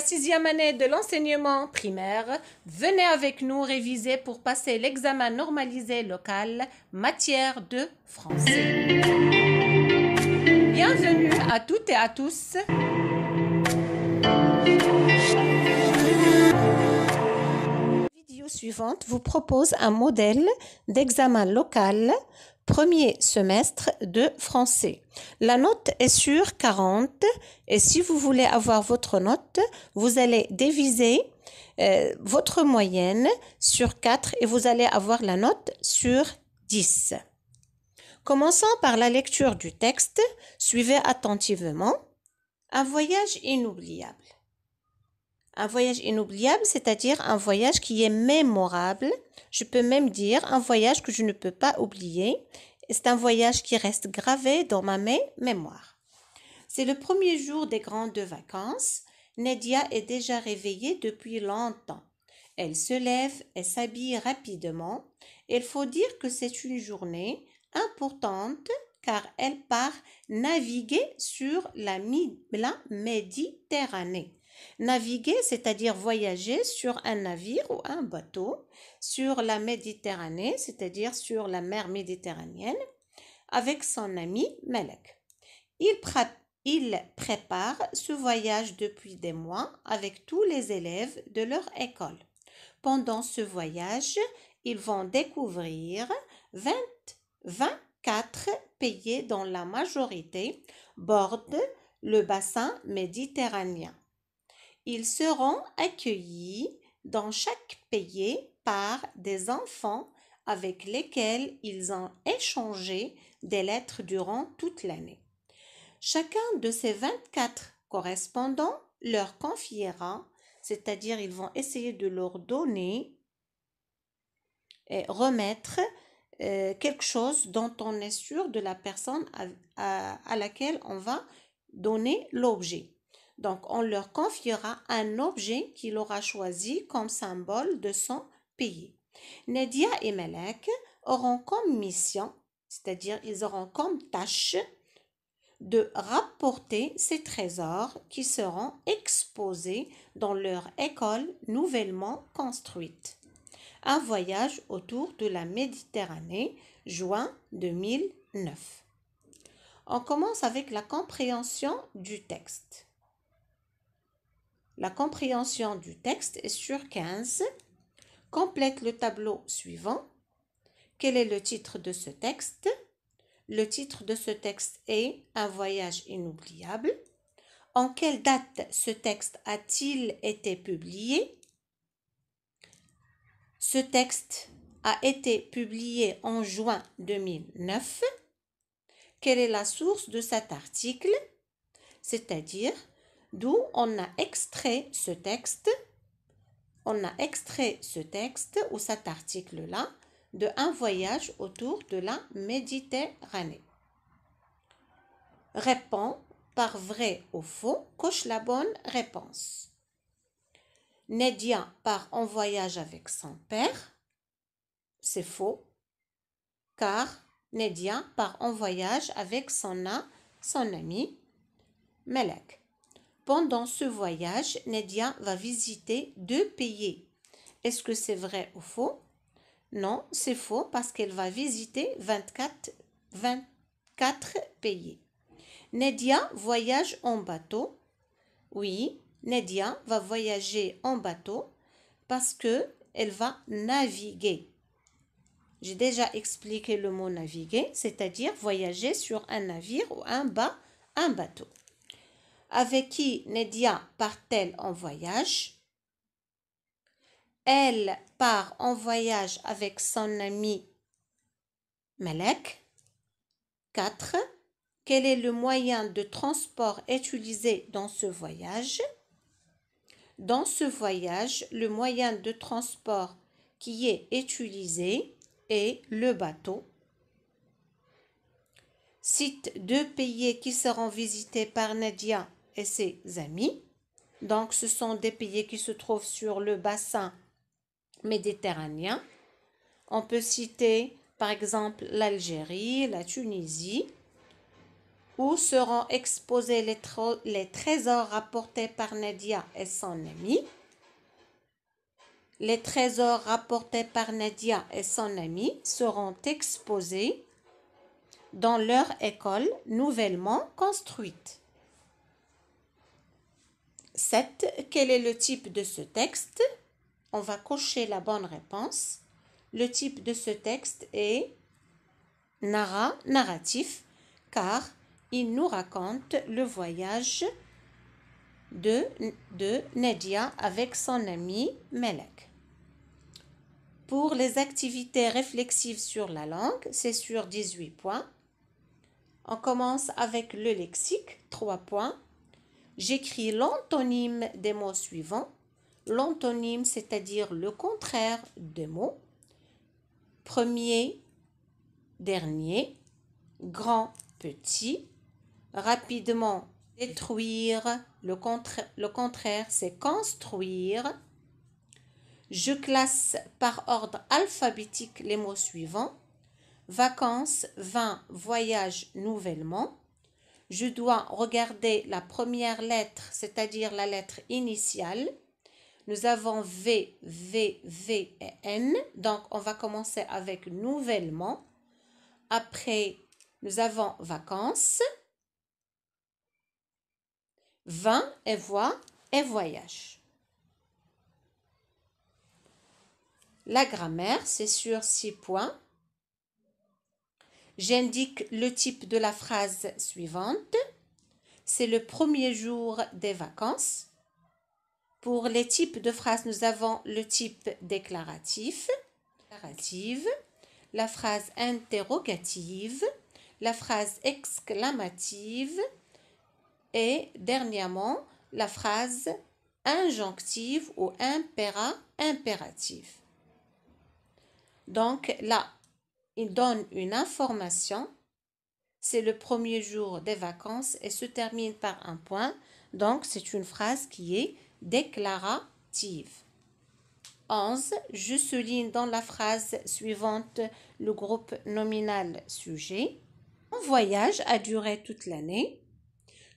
sixième année de l'enseignement primaire, venez avec nous réviser pour passer l'examen normalisé local matière de français. Bienvenue à toutes et à tous. La vidéo suivante vous propose un modèle d'examen local premier semestre de français. La note est sur 40 et si vous voulez avoir votre note, vous allez diviser euh, votre moyenne sur 4 et vous allez avoir la note sur 10. Commençons par la lecture du texte. Suivez attentivement. Un voyage inoubliable. Un voyage inoubliable, c'est-à-dire un voyage qui est mémorable. Je peux même dire un voyage que je ne peux pas oublier. C'est un voyage qui reste gravé dans ma mémoire. C'est le premier jour des grandes vacances. Nedia est déjà réveillée depuis longtemps. Elle se lève et s'habille rapidement. Il faut dire que c'est une journée importante car elle part naviguer sur la, la Méditerranée. Naviguer, c'est-à-dire voyager sur un navire ou un bateau sur la Méditerranée, c'est-à-dire sur la mer méditerranéenne, avec son ami Malek. Il, prépare ce voyage depuis des mois avec tous les élèves de leur école. Pendant ce voyage, ils vont découvrir 20, 24 pays dont la majorité bordent le bassin méditerranéen. Ils seront accueillis dans chaque pays par des enfants avec lesquels ils ont échangé des lettres durant toute l'année. Chacun de ces 24 correspondants leur confiera, c'est-à-dire ils vont essayer de leur donner et remettre euh, quelque chose dont on est sûr de la personne à laquelle on va donner l'objet. Donc, on leur confiera un objet qu'il aura choisi comme symbole de son pays. Nadia et Melek auront comme mission, c'est-à-dire ils auront comme tâche de rapporter ces trésors qui seront exposés dans leur école nouvellement construite. Un voyage autour de la Méditerranée, juin 2009. On commence avec la compréhension du texte. La compréhension du texte est sur 15. Complète le tableau suivant. Quel est le titre de ce texte Le titre de ce texte est Un voyage inoubliable. En quelle date ce texte a-t-il été publié Ce texte a été publié en juin 2009. Quelle est la source de cet article C'est-à-dire D'où on a extrait ce texte, on a extrait ce texte ou cet article-là de un voyage autour de la Méditerranée. Réponds par vrai ou faux, coche la bonne réponse. Nedia part en voyage avec son père. C'est faux, car Nedia part en voyage avec son, son ami Melek. Pendant ce voyage, Nadia va visiter deux pays. Est-ce que c'est vrai ou faux Non, c'est faux parce qu'elle va visiter 24, 24 pays. Nadia voyage en bateau. Oui, Nadia va voyager en bateau parce qu'elle va naviguer. J'ai déjà expliqué le mot naviguer, c'est-à-dire voyager sur un navire ou un, un bateau avec qui Nedia part-elle en voyage Elle part en voyage avec son ami Malek. 4. Quel est le moyen de transport utilisé dans ce voyage Dans ce voyage, le moyen de transport qui est utilisé est le bateau. Cite deux pays qui seront visités par Nadia et ses amis. Donc, ce sont des pays qui se trouvent sur le bassin méditerranéen. On peut citer, par exemple, l'Algérie, la Tunisie, où seront exposés les, trésors rapportés par Nadia et son ami. Les trésors rapportés par Nadia et son ami seront exposés dans leur école nouvellement construite. 7. Quel est le type de ce texte On va cocher la bonne réponse. Le type de ce texte est narratif, car il nous raconte le voyage de, de Nadia avec son ami Melek. Pour les activités réflexives sur la langue, c'est sur 18 points. On commence avec le lexique, 3 points j'écris l'antonyme des mots suivants. L'antonyme, c'est-à-dire le contraire des mots. Premier, dernier, grand, petit. Rapidement, détruire. Le, le contraire, c'est construire. Je classe par ordre alphabétique les mots suivants. Vacances, vin, voyage, nouvellement je dois regarder la première lettre, c'est-à-dire la lettre initiale. Nous avons V, V, V et N. Donc, on va commencer avec nouvellement. Après, nous avons vacances, vin et voix et voyage. La grammaire, c'est sur six points. J'indique le type de la phrase suivante. C'est le premier jour des vacances. Pour les types de phrases, nous avons le type déclaratif, la phrase interrogative, la phrase exclamative et dernièrement la phrase injonctive ou impéra, impérative. Donc là, il donne une information. C'est le premier jour des vacances et se termine par un point. Donc, c'est une phrase qui est déclarative. 11. Je souligne dans la phrase suivante le groupe nominal sujet. Mon voyage a duré toute l'année.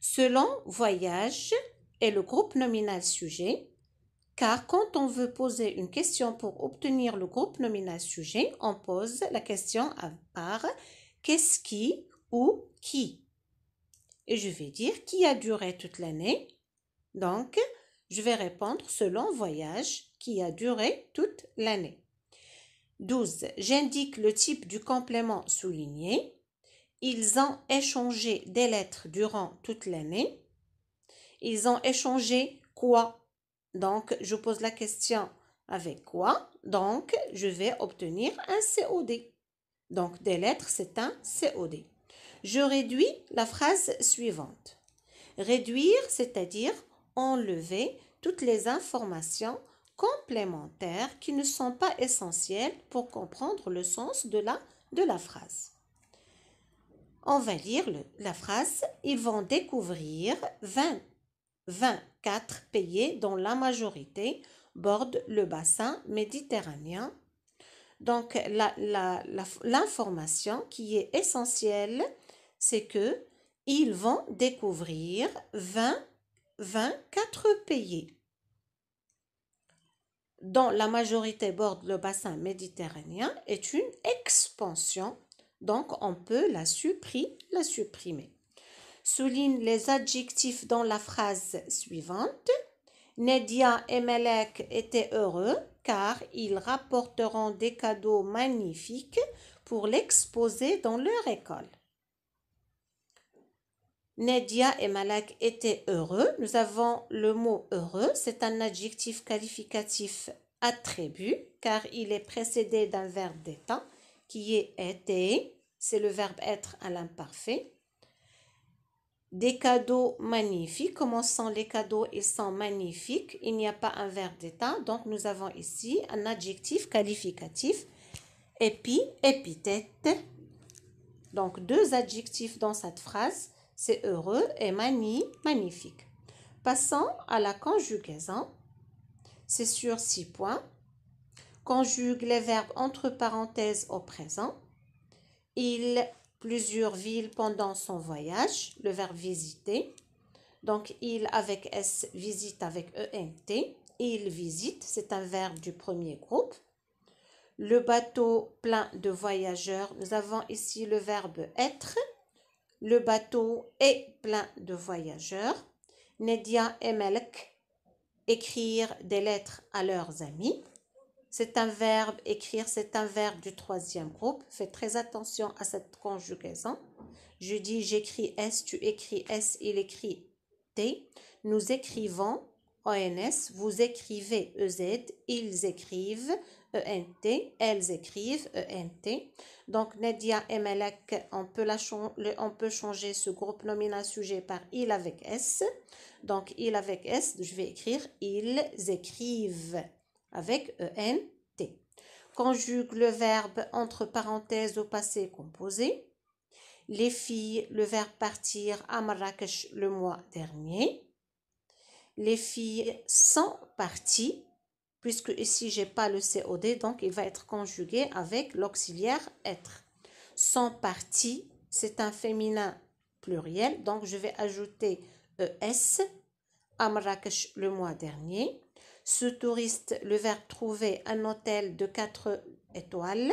Selon voyage et le groupe nominal sujet, car quand on veut poser une question pour obtenir le groupe nominal sujet, on pose la question par qu'est-ce qui ou qui. Et je vais dire qui a duré toute l'année. Donc, je vais répondre ce long voyage qui a duré toute l'année. 12. J'indique le type du complément souligné. Ils ont échangé des lettres durant toute l'année. Ils ont échangé quoi donc, je pose la question avec quoi Donc, je vais obtenir un COD. Donc, des lettres, c'est un COD. Je réduis la phrase suivante. Réduire, c'est-à-dire enlever toutes les informations complémentaires qui ne sont pas essentielles pour comprendre le sens de la, de la phrase. On va lire la phrase. Ils vont découvrir 20 24 pays dont la majorité borde le bassin méditerranéen. Donc l'information qui est essentielle, c'est que ils vont découvrir 24 pays dont la majorité borde le bassin méditerranéen est une expansion. Donc on peut La supprimer souligne les adjectifs dans la phrase suivante. Nedia et Malek étaient heureux car ils rapporteront des cadeaux magnifiques pour l'exposer dans leur école. Nedia et Malak étaient heureux. Nous avons le mot heureux. C'est un adjectif qualificatif attribut car il est précédé d'un verbe d'état qui est été. C'est le verbe être à l'imparfait des cadeaux magnifiques. Comment sont les cadeaux Ils sont magnifiques. Il n'y a pas un verbe d'état. Donc, nous avons ici un adjectif qualificatif. puis, épithète. Donc, deux adjectifs dans cette phrase. C'est heureux et manie, magnifique. Passons à la conjugaison. C'est sur six points. Conjugue les verbes entre parenthèses au présent. Il plusieurs villes pendant son voyage, le verbe visiter. Donc, il avec S visite avec ENT. Il visite, c'est un verbe du premier groupe. Le bateau plein de voyageurs, nous avons ici le verbe être. Le bateau est plein de voyageurs. Nedia et Melk, écrire des lettres à leurs amis. C'est un verbe écrire, c'est un verbe du troisième groupe. Faites très attention à cette conjugaison. Je dis j'écris S, tu écris S, il écrit T. Nous écrivons ONS, vous écrivez EZ, ils écrivent ENT, elles écrivent ENT. Donc Nadia et Melek, on peut, on peut changer ce groupe nominal sujet par il avec S. Donc il avec S, je vais écrire ils écrivent avec ENT. Euh, Conjugue le verbe entre parenthèses au passé composé. Les filles, le verbe partir à Marrakech le mois dernier. Les filles sans parties, puisque ici j'ai pas le COD, donc il va être conjugué avec l'auxiliaire être. Sans parties, c'est un féminin pluriel, donc je vais ajouter ES euh, à Marrakech le mois dernier. Ce touriste, le verbe trouver un hôtel de 4 étoiles.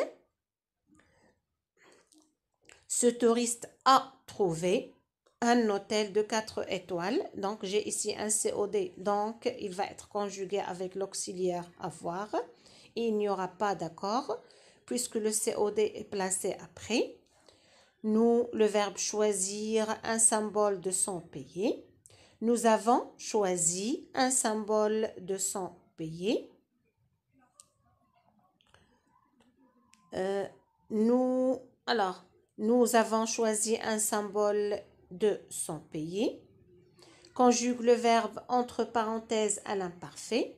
Ce touriste a trouvé un hôtel de 4 étoiles. Donc, j'ai ici un COD. Donc, il va être conjugué avec l'auxiliaire avoir. il n'y aura pas d'accord puisque le COD est placé après. Nous, le verbe choisir, un symbole de son pays. Nous avons choisi un symbole de son pays. Euh, nous, alors, nous avons choisi un symbole de son pays. Conjugue le verbe entre parenthèses à l'imparfait.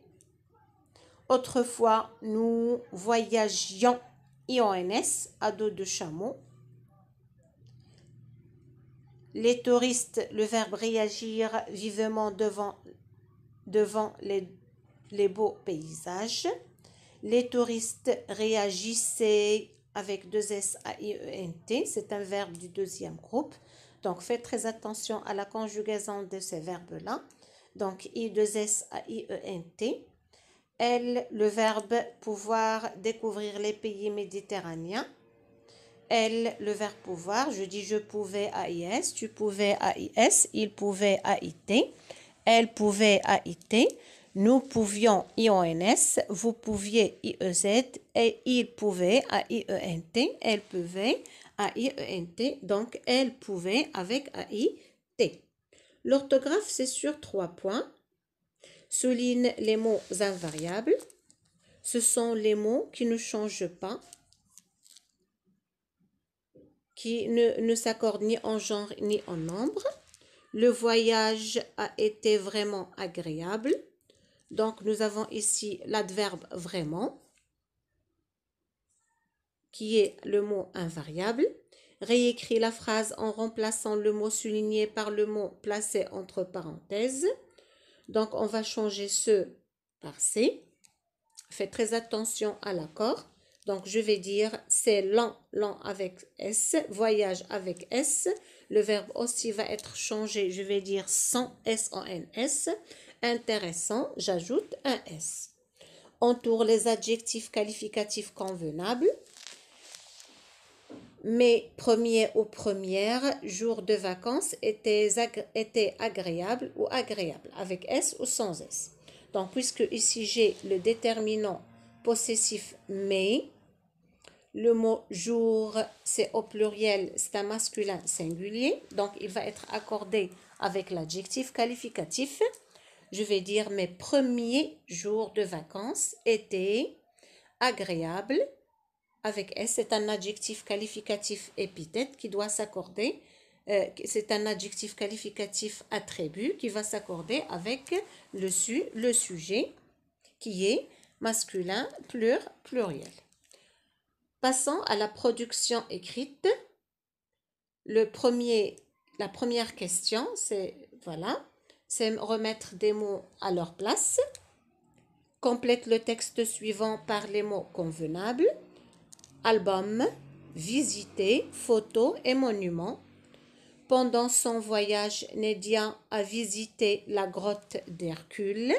Autrefois, nous voyagions IONS à dos de chameau. Les touristes le verbe réagir vivement devant, les, beaux paysages. Les touristes réagissaient avec deux S A I E N T, c'est un verbe du deuxième groupe. Donc faites très attention à la conjugaison de ces verbes-là. Donc I deux S A I E N T. Elle, le verbe pouvoir découvrir les pays méditerranéens elle, le verbe pouvoir. Je dis je pouvais AIS, tu pouvais AIS, il pouvait AIT, elle pouvait AIT, nous pouvions IONS, vous pouviez IEZ et il pouvait AIENT, elle pouvait AIENT, donc elle pouvait avec AIT. L'orthographe, c'est sur trois points. Souligne les mots invariables. Ce sont les mots qui ne changent pas qui ne, ne s'accorde ni en genre ni en nombre. Le voyage a été vraiment agréable. Donc, nous avons ici l'adverbe vraiment, qui est le mot invariable. Réécris la phrase en remplaçant le mot souligné par le mot placé entre parenthèses. Donc, on va changer ce par C. Faites très attention à l'accord. Donc, je vais dire c'est lent, lent avec S, voyage avec S. Le verbe aussi va être changé. Je vais dire sans S en s Intéressant, j'ajoute un S. Entoure les adjectifs qualificatifs convenables. Mes premiers ou premières jours de vacances étaient, étaient agréables ou agréables, avec S ou sans S. Donc, puisque ici j'ai le déterminant possessif mais, le mot jour, c'est au pluriel, c'est un masculin singulier, donc il va être accordé avec l'adjectif qualificatif. Je vais dire mes premiers jours de vacances étaient agréables. Avec S, c'est un adjectif qualificatif épithète qui doit s'accorder. Euh, c'est un adjectif qualificatif attribut qui va s'accorder avec le su, le sujet, qui est masculin, pluriel. Passons à la production écrite. Le premier, la première question, c'est voilà, c'est remettre des mots à leur place. Complète le texte suivant par les mots convenables. Album, visiter, photo et monument. Pendant son voyage, Nédia a visité la grotte d'Hercule.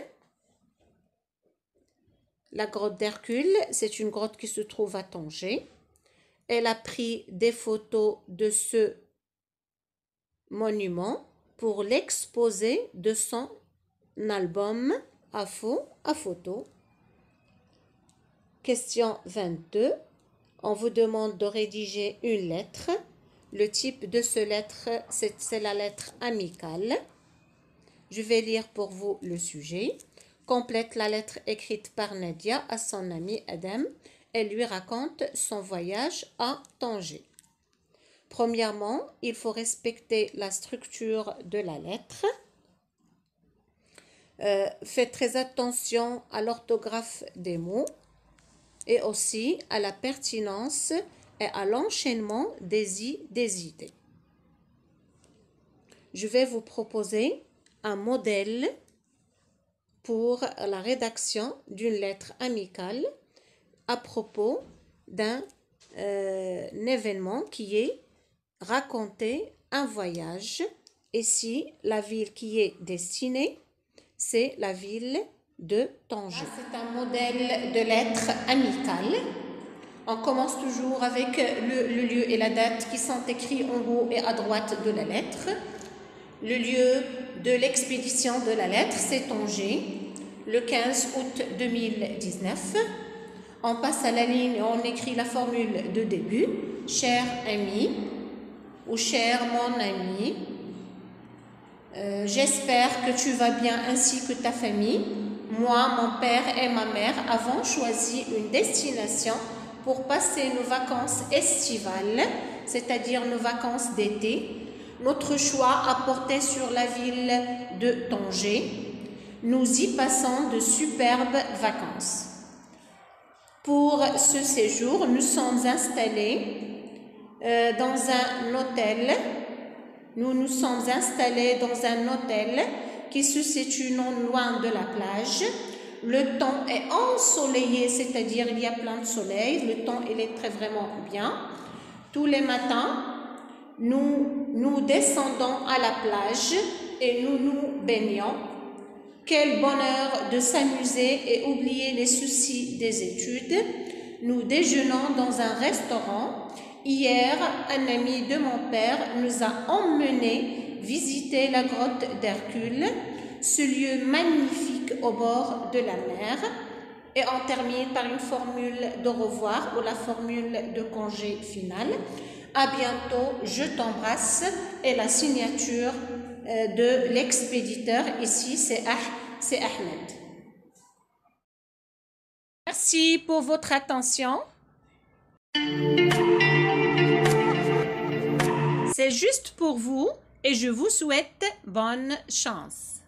La grotte d'Hercule, c'est une grotte qui se trouve à Tanger. Elle a pris des photos de ce monument pour l'exposer de son album à à photo. Question 22. On vous demande de rédiger une lettre. Le type de ce lettre, c'est la lettre amicale. Je vais lire pour vous le sujet complète la lettre écrite par Nadia à son ami Adam et lui raconte son voyage à Tanger. Premièrement, il faut respecter la structure de la lettre. Euh, faites très attention à l'orthographe des mots et aussi à la pertinence et à l'enchaînement des idées. Je vais vous proposer un modèle pour la rédaction d'une lettre amicale à propos d'un euh, événement qui est raconté, un voyage. Et si la ville qui est destinée, c'est la ville de Tanger. C'est un modèle de lettre amicale. On commence toujours avec le, le, lieu et la date qui sont écrits en haut et à droite de la lettre. Le lieu de l'expédition de la lettre, c'est Tanger le 15 août 2019. On passe à la ligne et on écrit la formule de début. Cher ami ou cher mon ami, euh, j'espère que tu vas bien ainsi que ta famille. Moi, mon père et ma mère avons choisi une destination pour passer nos vacances estivales, c'est-à-dire nos vacances d'été. Notre choix a porté sur la ville de Tanger, nous y passons de superbes vacances. Pour ce séjour, nous sommes installés euh, dans un hôtel. Nous nous sommes installés dans un hôtel qui se situe non loin de la plage. Le temps est ensoleillé, c'est-à-dire il y a plein de soleil. Le temps il est très vraiment bien. Tous les matins, nous nous descendons à la plage et nous nous baignons quel bonheur de s'amuser et oublier les soucis des études. Nous déjeunons dans un restaurant. Hier, un ami de mon père nous a emmenés visiter la grotte d'Hercule, ce lieu magnifique au bord de la mer. Et on termine par une formule de revoir ou la formule de congé final. À bientôt, je t'embrasse et la signature euh, de l'expéditeur. Ici, c'est Ahmed. Merci pour votre attention. C'est juste pour vous et je vous souhaite bonne chance.